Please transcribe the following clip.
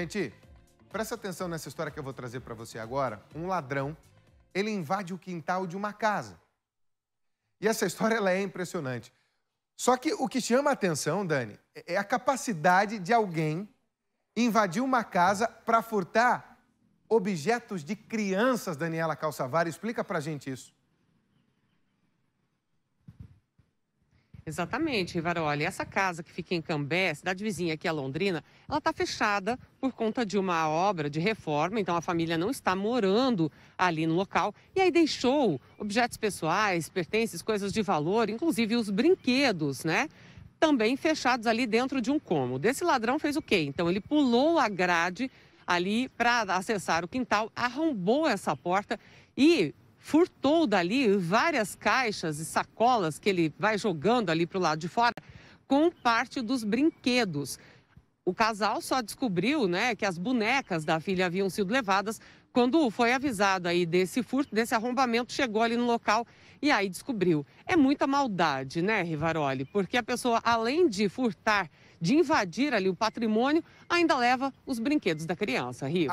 Gente, presta atenção nessa história que eu vou trazer para você agora. Um ladrão, ele invade o quintal de uma casa. E essa história ela é impressionante. Só que o que chama a atenção, Dani, é a capacidade de alguém invadir uma casa para furtar objetos de crianças, Daniela Calçavari. Explica a gente isso. Exatamente, Rivaroli. essa casa que fica em Cambé, cidade vizinha aqui a Londrina, ela está fechada por conta de uma obra de reforma, então a família não está morando ali no local. E aí deixou objetos pessoais, pertences, coisas de valor, inclusive os brinquedos, né? Também fechados ali dentro de um cômodo. Esse ladrão fez o quê? Então ele pulou a grade ali para acessar o quintal, arrombou essa porta e furtou dali várias caixas e sacolas que ele vai jogando ali para o lado de fora com parte dos brinquedos. O casal só descobriu né, que as bonecas da filha haviam sido levadas quando foi avisado aí desse furto, desse arrombamento, chegou ali no local e aí descobriu. É muita maldade, né, Rivaroli? Porque a pessoa, além de furtar, de invadir ali o patrimônio, ainda leva os brinquedos da criança, Rio.